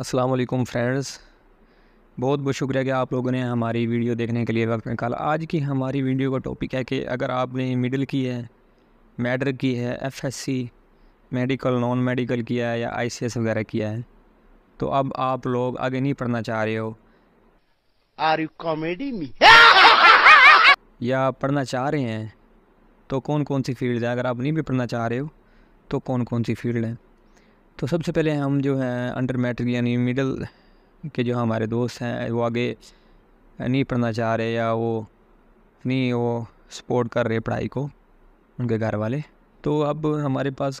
अस्सलाम वालेकुम फ्रेंड्स बहुत बहुत शुक्रिया कि आप लोगों ने हमारी वीडियो देखने के लिए वक्त निकाला आज की हमारी वीडियो का टॉपिक है कि अगर आपने मिडिल की है मैडर की है एफएससी मेडिकल नॉन मेडिकल किया है या आईसीएस वगैरह किया है तो अब आप लोग आगे नहीं पढ़ना चाह रहे हो आर यू कॉमेडी मी या पढ़ना चाह रहे हैं तो कौन कौन सी फील्ड है अगर आप नहीं भी पढ़ना चाह रहे हो तो कौन कौन सी फील्ड है तो सबसे पहले हम जो हैं अंडर मैट्रिक यानी मिडिल के जो हमारे दोस्त हैं वो आगे नहीं पढ़ना चाह रहे या वो नहीं वो सपोर्ट कर रहे पढ़ाई को उनके घर वाले तो अब हमारे पास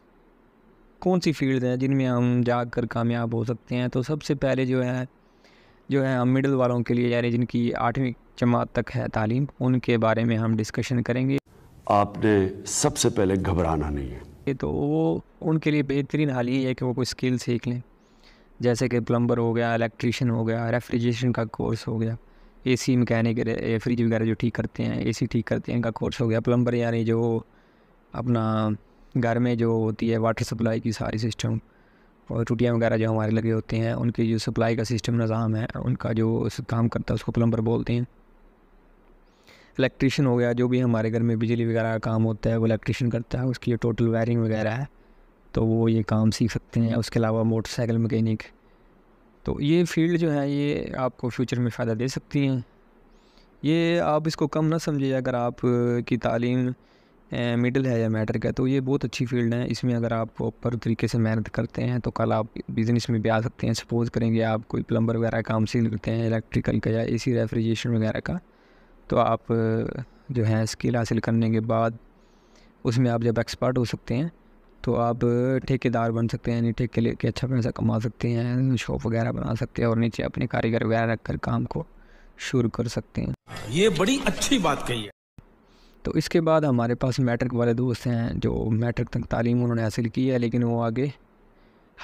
कौन सी फील्ड हैं जिनमें हम जा कर कामयाब हो सकते हैं तो सबसे पहले जो है जो है हम मिडल वालों के लिए यानी जिनकी आठवीं जमात तक है तालीम उनके बारे में हम डिस्कशन करेंगे आपने सबसे पहले घबराना नहीं है तो वो उनके लिए बेहतरीन हाल ये है कि वो कोई स्किल सीख लें जैसे कि प्लम्बर हो गया इलेक्ट्रीशियन हो गया रेफ्रिजरेशन का कोर्स हो गया ए सी मकैनिक फ्रिज वगैरह जो ठीक करते हैं ए सी ठीक करते हैं इनका कोर्स हो गया प्लम्बर यानी जो अपना घर में जो होती है वाटर सप्लाई की सारी सिस्टम और टूटियाँ वगैरह जो हमारे लगे होते हैं उनकी जो सप्लाई का सिस्टम निज़ाम है उनका जो काम करता है उसको प्लम्बर बोलते हैं इलेक्ट्रिशियन हो गया जो भी हमारे घर में बिजली वगैरह का काम होता है वो इलेक्ट्रिशियन करता है उसकी टोटल वायरिंग वगैरह है तो वो ये काम सीख सकते हैं उसके अलावा मोटरसाइकिल मकैनिक तो ये फील्ड जो है ये आपको फ्यूचर में फ़ायदा दे सकती हैं ये आप इसको कम ना समझिए अगर आप की तालीम मिडिल है या मैटर का तो ये बहुत अच्छी फील्ड है इसमें अगर आप प्रॉपर तरीके से मेहनत करते हैं तो कल आप बिज़नेस में भी आ सकते हैं सपोज़ करेंगे आप कोई प्लम्बर वगैरह काम सीख लेते हैं इलेक्ट्रिकल का या ए सी रेफ्रिजरेशन वगैरह का तो आप जो है स्किल हासिल करने के बाद उसमें आप जब एक्सपर्ट हो सकते हैं तो आप ठेकेदार बन सकते हैं यानी ठेके लेके अच्छा पैसा कमा सकते हैं शॉप वगैरह बना सकते हैं और नीचे अपने कारीगर वगैरह रख कर काम को शुरू कर सकते हैं ये बड़ी अच्छी बात कही है तो इसके बाद हमारे पास मैट्रिक वाले दोस्त हैं जो मैट्रिक तक तालीम उन्होंने हासिल की है लेकिन वो आगे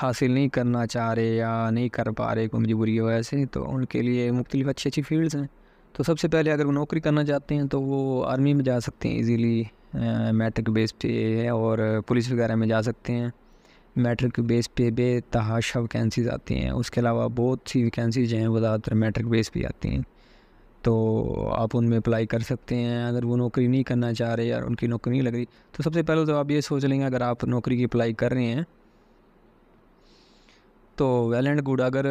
हासिल नहीं करना चाह रहे या नहीं कर पा रहे कोई मजबूरी वजह से तो उनके लिए मुख्तलिफ अच्छी अच्छी फील्ड्स हैं तो सबसे पहले अगर वो नौकरी करना चाहते हैं तो वो आर्मी में जा सकते हैं इजीली मैट्रिक बेस पे और पुलिस वगैरह में जा सकते हैं मैट्रिक बेस पे बेतहाशा वैकेंसीज़ आती हैं उसके अलावा बहुत सी वैकेंसीज हैं वो ज़्यादातर मैट्रिक बेस पे आती हैं तो आप उनमें अप्लाई कर सकते हैं अगर वो नौकरी नहीं करना चाह रहे यार उनकी नौकरी नहीं लग रही तो सबसे पहले तो आप ये सोच लेंगे अगर आप नौकरी की अप्लाई कर रहे हैं तो वेल एंड गुड अगर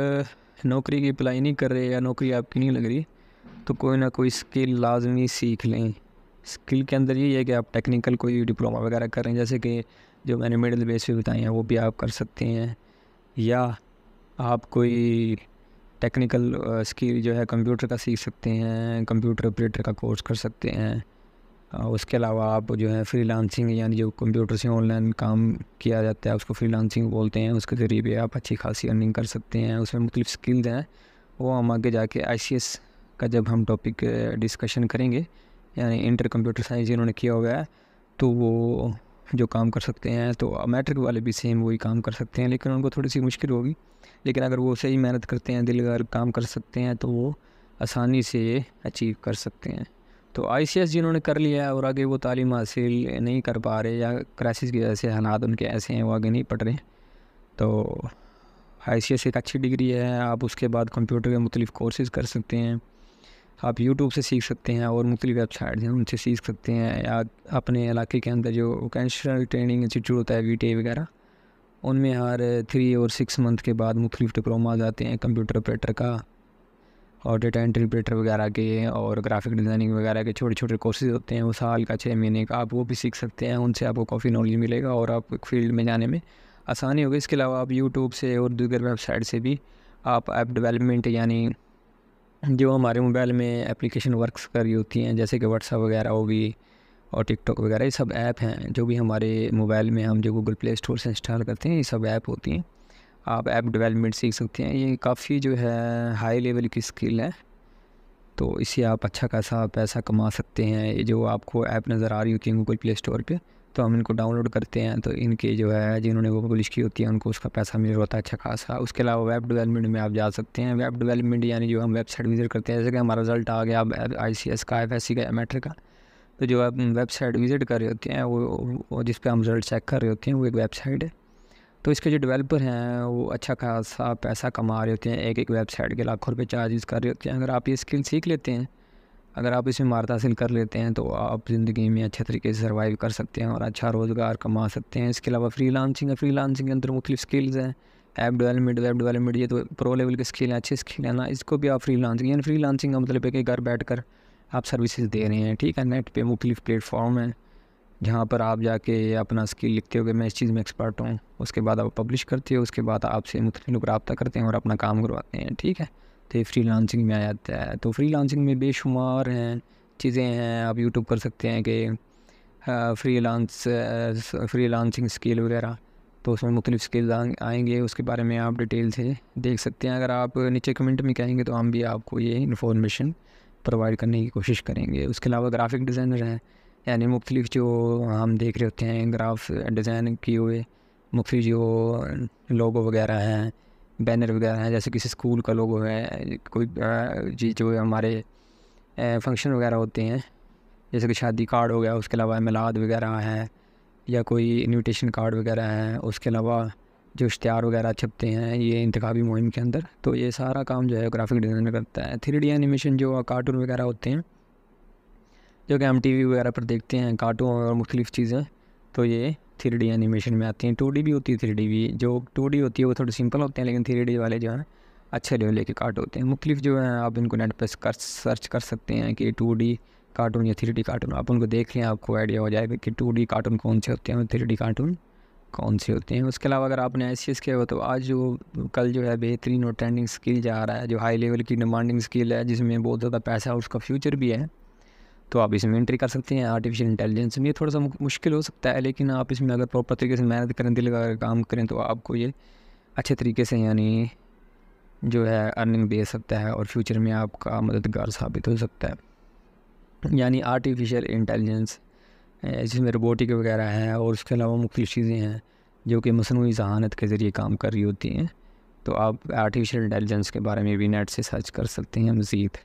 नौकरी की अप्लाई नहीं कर रहे या नौकरी आपकी नहीं लग रही तो कोई ना कोई स्किल लाजमी सीख लें स्किल के अंदर यही है कि आप टेक्निकल कोई डिप्लोमा वगैरह कर रहे हैं जैसे कि जो मैंने मिडिल बेस पे बताए हैं वो भी आप कर सकते हैं या आप कोई टेक्निकल स्किल जो है कंप्यूटर का सीख सकते हैं कंप्यूटर ऑपरेटर का कोर्स कर सकते हैं उसके अलावा आप जो है फ्री लांसिंग यानी जो कंप्यूटर से ऑनलाइन काम किया जाता है उसको फ्री लांसिंग बोलते हैं उसके ज़रिए भी आप अच्छी खासी अर्निंग कर सकते हैं उसमें मुख्तलिफ स्किल्स हैं वो हम आगे जाके आई सी एस का जब हम टॉपिक डिस्कशन करेंगे यानी इंटर कंप्यूटर साइंस जिन्होंने किया हुआ है तो वो जो काम कर सकते हैं तो मैट्रिक वाले भी सेम वही काम कर सकते हैं लेकिन उनको थोड़ी सी मुश्किल होगी लेकिन अगर वो सही मेहनत करते हैं दिल अगर काम कर सकते हैं तो वो आसानी से ये अचीव कर सकते हैं तो आई सी एस जिन्होंने कर लिया है और आगे वो तालीम हासिल नहीं कर पा रहे या क्राइसिस की वजह से हालात उनके ऐसे हैं वो आगे नहीं पढ़ रहे तो आई सी एस एक अच्छी डिग्री है आप उसके बाद कंप्यूटर के मुख्तलिफ कोर्सेज़ कर सकते हैं आप यूट्यूब से सीख सकते हैं और मुख्तलि वेबसाइट हैं उनसे सीख सकते हैं या अपने इलाके के अंदर जो वोकेशनल ट्रेनिंग इंस्टीट्यूट होता है वी टी वगैरह उनमें हर थ्री और सिक्स मंथ के बाद मुख्तलिफ डिप्लोमा आते हैं कंप्यूटर ऑपरेटर का और डेटा एंट्री ऑपरेटर वगैरह के और ग्राफिक डिज़ाइनिंग वगैरह के छोटे छोटे कोर्सेज होते हैं वो साल का छः महीने का आप वो भी सीख सकते हैं उनसे आपको काफ़ी नॉलेज मिलेगा और आप फील्ड में जाने में आसानी होगी इसके अलावा आप यूट्यूब से और दूसरे वेबसाइट से भी आप ऐप डेवलपमेंट यानी जो हमारे मोबाइल में एप्लीकेशन वर्क्स कर रही होती हैं जैसे कि व्हाट्सअप वगैरह हो गई और टिकटॉक वगैरह ये सब ऐप हैं जो भी हमारे मोबाइल में हम जो गूगल प्ले स्टोर से इंस्टॉल करते हैं ये सब ऐप होती हैं आप ऐप डेवलपमेंट सीख सकते हैं ये काफ़ी जो है हाई लेवल की स्किल है तो इससे आप अच्छा खासा पैसा कमा सकते हैं ये जो आपको ऐप नज़र आ रही होती है गूगल प्ले स्टोर पर तो हम इनको डाउनलोड करते हैं तो इनके जो है जिन्होंने वो पब्लिश की होती है उनको उसका पैसा मिल रहा होता है अच्छा खासा उसके अलावा वेब डेवलपमेंट में आप जा सकते हैं वेब डेवलपमेंट यानी जो हम वेबसाइट विज़िट करते हैं जैसे कि हमारा रिजल्ट आ गया अब आई सी एस का एफ एस सी का मैट्रिक का तो जो आप वेबसाइट विज़िट कर रहे होते हैं वो, वो जिस पर हम रिजल्ट चेक कर रहे होते हैं वो एक वेबसाइट है तो इसके जो डेवलपर हैं वो अच्छा खासा पैसा कमा रहे होते हैं एक एक वेबसाइट के लाखों रुपये चार्जेस कर रहे होते हैं अगर आप ये स्किल सीख लेते हैं अगर आप इसमें महारत हासिल कर लेते हैं तो आप ज़िंदगी में अच्छे तरीके से सर्वाइव कर सकते हैं और अच्छा रोज़गार कमा सकते हैं इसके अलावा फ्री लांसिंग है फ्री लांसिंग के अंदर मुख्य स्किल्स हैं ऐप डेवलपमेंट वेब डेवलपमेंट ये तो प्रो लेवल के स्किल हैं अच्छे स्किल हैं ना इसको भी आप फ्री लांसिंग यानी फ्री लांसिंग का मतलब है कि घर बैठ कर आप सर्विसेज दे रहे हैं ठीक है नेट पर मुख्तलिफ प्लेटफॉर्म हैं जहाँ पर आप जाके अपना स्किल लिखते हो कि मैं इस चीज़ में एक्सपर्ट हूँ उसके बाद आप पब्लिश करते हो उसके बाद आपसे मुख्तु लोग करते हैं और अपना काम करवाते हैं ठीक है तो फ्री लांसिंग में आ जाता है तो फ्री लांसिंग में बेशुमार हैं चीज़ें हैं आप यूट्यूब कर सकते हैं कि freelance freelancing skill वगैरह तो उसमें मुख्तलिफ स्किल आएंगे उसके बारे में आप डिटेल से देख सकते हैं अगर आप नीचे कमेंट में कहेंगे तो हम भी आपको ये इन्फॉर्मेशन प्रोवाइड करने की कोशिश करेंगे उसके अलावा ग्राफिक डिज़ाइनर हैं यानी मुख्तलिफ जो हम देख रहे होते हैं ग्राफ डिज़ाइन किए हुए मुख्तलिफ जो लोगो वगैरह हैं बैनर वगैरह हैं जैसे किसी स्कूल का लोगो है कोई जी जो हमारे फंक्शन वगैरह होते हैं जैसे कि शादी कार्ड हो गया उसके अलावा मिलाद वगैरह हैं या कोई इन्विटेशन कार्ड वगैरह हैं उसके अलावा जो इश्तहार वगैरह छपते हैं ये इंतबी मुहिम के अंदर तो ये सारा काम जो है ग्राफिक डिज़ाइनर करता है थ्री डी एनिमेशन जो कार्टून वगैरह होते हैं जो कि हम टी वी वगैरह पर देखते हैं कार्टून और मुख्तलिफ़ चीज़ें तो ये थ्री एनिमेशन में आती हैं टू भी होती है थ्री भी जो टू होती है वो थोड़े सिंपल होते हैं लेकिन थ्री वाले जो हैं अच्छे लेवल के कार्ट होते हैं मुख्तु जो है आप इनको नेट पर सर्च कर सकते हैं कि टू कार्टून या थ्री कार्टून आप उनको देख लें आपको आइडिया हो जाएगा कि टू कार्टून कौन से होते हैं और थ्री कार्टून कौन से होते हैं उसके अलावा अगर आपने आई सी एस किया हो तो आज जो कल जो है बेहतरीन और ट्रेंडिंग स्किल जा रहा है जो हाई लेवल की डिमांडिंग स्किल है जिसमें बहुत ज़्यादा पैसा है उसका फ्यूचर भी है तो आप इसमें एंट्री कर सकते हैं आर्टिफिशियल इंटेलिजेंस में ये थोड़ा सा मुश्किल हो सकता है लेकिन आप इसमें अगर प्रॉपर तरीके से मेहनत करें दिल का काम करें तो आपको ये अच्छे तरीके से यानी जो है अर्निंग दे सकता है और फ्यूचर में आपका मददगार साबित हो सकता है यानी आर्टिफिशियल इंटेलिजेंस जिसमें रोबोटिक वगैरह हैं और उसके अलावा मुख्त चीज़ें हैं जो कि मसनू जहानत के ज़रिए काम कर रही होती हैं तो आप आर्टिफिशियल इंटेलिजेंस के बारे में भी नेट से सर्च कर सकते हैं मज़ीद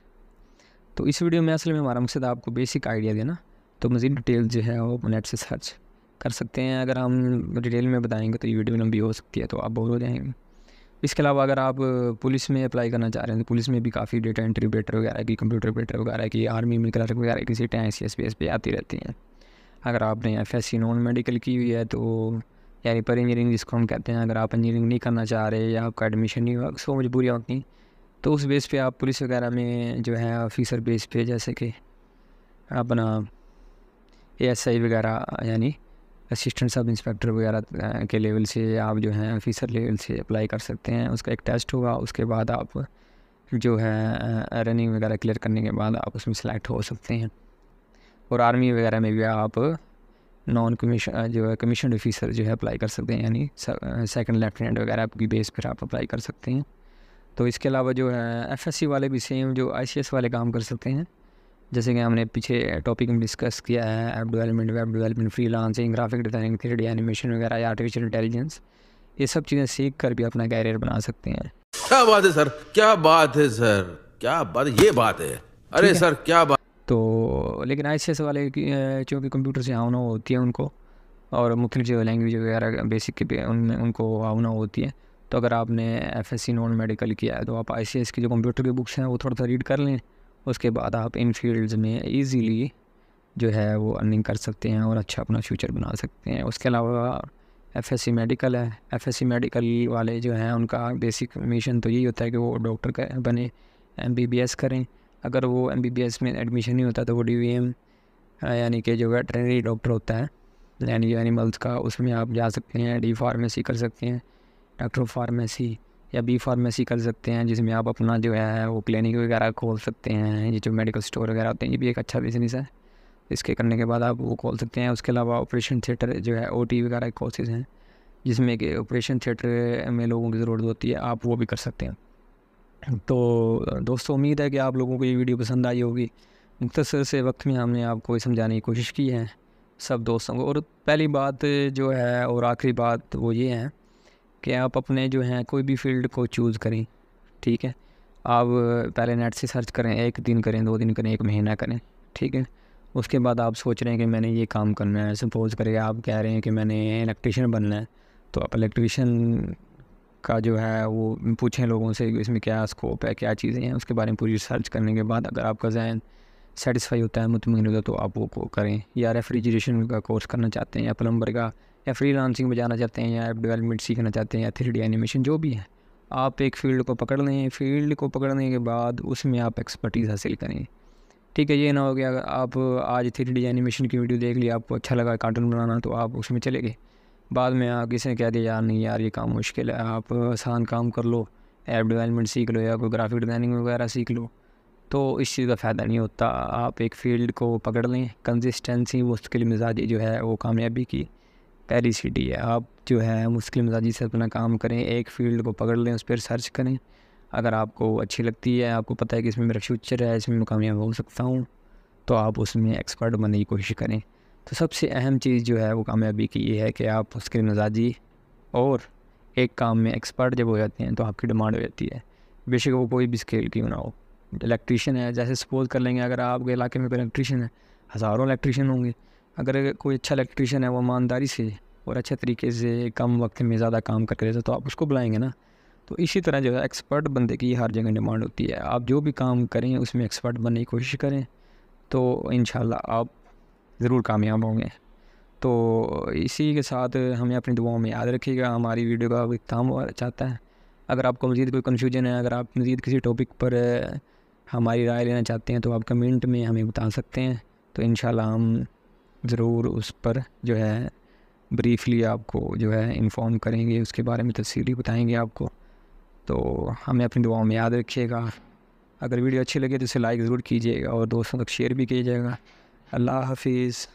तो इस वीडियो में असल में हमारा मकसद आपको बेसिक आइडिया देना तो मज़ीद डिटेल जो है वो नेट से सर्च कर सकते हैं अगर हम डिटेल में बताएंगे तो ये वीडियो लंबी हो सकती है तो आप बोर हो जाएंगे इसके अलावा अगर आप पुलिस में अप्लाई करना चाह रहे हैं तो पुलिस में भी काफ़ी डेटा एंट्री बेटर वगैरह की कंप्यूटर बेटर वगैरह की आर्मी में क्लर्क वगैरह की सीटें सी एस पी एस पे आती रहती हैं अगर आपने F S C non medical की हुई है तो यानी पर इंजीनियरिंग जिसको हम कहते हैं अगर आप इंजीनियरिंग नहीं करना चाह रहे या आपका एडमिशन नहीं हुआ सो तो मजबूरियाँ होती हैं तो उस बेस पे आप पुलिस वगैरह में जो है ऑफिसर बेस पे जैसे कि अपना ए एस आई वगैरह यानी असिस्टेंट सब इंस्पेक्टर वगैरह के लेवल से आप जो हैं ऑफिसर लेवल से अप्लाई कर सकते हैं उसका एक टेस्ट होगा उसके बाद आप जो है रनिंग वगैरह क्लियर करने के बाद आप उसमें सेलेक्ट हो सकते हैं और आर्मी वगैरह में भी आप नॉन कमीशन जो है कमीशन ऑफिसर जो है अप्लाई कर सकते हैं यानी सेकंड लेफ्टिनेंट वगैरह आपकी बेस पर आप अप्लाई कर सकते हैं तो इसके अलावा जो है एफ वाले भी सेम जो आई वाले काम कर सकते हैं जैसे कि हमने पीछे टॉपिक में डिस्कस किया है app development web development freelancing graphic designing three animation वगैरह या आर्टिफिशियल इंटेलिजेंस ये सब चीज़ें सीख कर भी अपना कैरियर बना सकते हैं क्या बात है सर क्या बात है सर क्या बात ये बात है अरे सर क्या बात तो लेकिन आई वाले चूँकि कंप्यूटर से आना होती है उनको और मुख्य जो लैंग्वेज वगैरह बेसिक के उन उनको आना होती है तो अगर आपने F S C non medical किया है तो आप आई सी की जो कंप्यूटर की बुक्स हैं वो थोड़ा सा रीड कर लें उसके बाद आप इन फील्ड्स में ईज़िली जो है वो अर्निंग कर सकते हैं और अच्छा अपना फ्यूचर बना सकते हैं उसके अलावा एफ एस सी मेडिकल है एफ एस सी मेडिकल वाले जो हैं उनका बेसिक मिशन तो यही होता है कि वो डॉक्टर बने एम बी बी एस करें अगर वो एम बी बी एस में एडमिशन नहीं होता तो वो डी वी एम यानी कि जो वेटरनरी डॉक्टर होता है यानी जो एनिमल्स का उसमें आप जा सकते हैं डी फार्मेसी कर सकते हैं डॉक्टर ऑफ फार्मेसी या बी फार्मेसी कर सकते हैं जिसमें आप अपना जो है वो क्लिनिक वगैरह खोल सकते हैं ये जो मेडिकल स्टोर वगैरह होते हैं ये भी एक अच्छा बिजनेस है इसके करने के बाद आप वो खोल सकते हैं उसके अलावा ऑपरेशन थिएटर जो है ओ वगैरह कोर्सेज हैं जिसमें कि ऑपरेशन थिएटर में लोगों की ज़रूरत होती है आप वो भी कर सकते हैं तो दोस्तों उम्मीद है कि आप लोगों को ये वीडियो पसंद आई होगी मुख्तसर से वक्त में हमने आपको समझाने की कोशिश की है सब दोस्तों को और पहली बात जो है और आखिरी बात वो ये है कि आप अपने जो हैं कोई भी फील्ड को चूज़ करें ठीक है आप पहले नेट से सर्च करें एक दिन करें दो दिन करें एक महीना करें ठीक है उसके बाद आप सोच रहे हैं कि मैंने ये काम करना है सपोज़ करें आप कह रहे हैं कि मैंने इलेक्ट्रिशियन बनना है तो आप इलेक्ट्रिशियन का जो है वो पूछें लोगों से इसमें क्या स्कोप है क्या चीज़ें हैं उसके बारे में पूरी सर्च करने के बाद अगर आपका जहन सेटिस्फाई होता है मुतमिन होता है तो आप वो करें या रेफ्रिजरेशन का कोर्स करना चाहते हैं या प्लम्बर का या फ्री लांसिंग में जाना चाहते हैं या ऐप डेवलपमेंट सीखना चाहते हैं या थ्री डी एनिमेशन जो भी है आप एक फील्ड को पकड़ लें फील्ड को पकड़ने के बाद उसमें आप एक्सपर्टीज़ हासिल करें ठीक है ये ना हो गया अगर आप आज थ्री डी एनिमेशन की वीडियो देख ली आपको अच्छा लगा कार्टून बनाना तो आप उसमें चले गए बाद में आप किसी ने कह दिया यार नहीं यार ये काम मुश्किल है आप आसान काम कर लो ऐप डेवलपमेंट सीख लो या कोई ग्राफिक डिज़ाइनिंग वगैरह सीख लो तो इस चीज़ का फ़ायदा नहीं होता आप एक फ़ील्ड को पकड़ लें कंसिस्टेंसी वो उसके लिए मिजाजी जो है वो कामयाबी की पहली सिटी है आप जो है मुश्किल मिजाजी से अपना काम करें एक फील्ड को पकड़ लें उस पर सर्च करें अगर आपको अच्छी लगती है आपको पता है कि इसमें मेरा फ्यूचर है इसमें मैं कामयाब हो सकता हूँ तो आप उसमें एक्सपर्ट बनने की कोशिश करें तो सबसे अहम चीज़ जो है वो कामयाबी की ये है कि आप उसके मजाजी और एक काम में एक्सपर्ट जब हो जाते हैं तो आपकी डिमांड हो जाती है बेशक वो कोई भी स्केल की ना हो इलेक्ट्रीशियन है जैसे सपोज़ कर लेंगे अगर आपके इलाके में कोई इलेक्ट्रीशियन है हज़ारों इलेक्ट्रीशियन होंगे अगर कोई अच्छा इलेक्ट्रीशियन है वो ईमानदारी से और अच्छे तरीके से कम वक्त में ज़्यादा काम करके देता तो आप उसको बुलाएंगे ना तो इसी तरह जो है एक्सपर्ट बंदे की हर जगह डिमांड होती है आप जो भी काम करें उसमें एक्सपर्ट बनने की कोशिश करें तो इन आप ज़रूर कामयाब होंगे तो इसी के साथ हमें अपनी दुआओं में याद रखिएगा हमारी वीडियो का कोई काम चाहता है अगर आपको मज़ीद कोई कन्फ्यूजन है अगर आप मज़ीद किसी टॉपिक पर हमारी राय लेना चाहते हैं तो आप कमेंट में हमें बता सकते हैं तो इन हम ज़रूर उस पर जो है ब्रीफली आपको जो है इन्फॉर्म करेंगे उसके बारे में तफसीली बताएंगे आपको तो हमें अपनी दुआओं में याद रखिएगा अगर वीडियो अच्छी लगे तो इसे लाइक ज़रूर कीजिएगा और दोस्तों तक शेयर भी कीजिएगा अल्लाह हाफिज़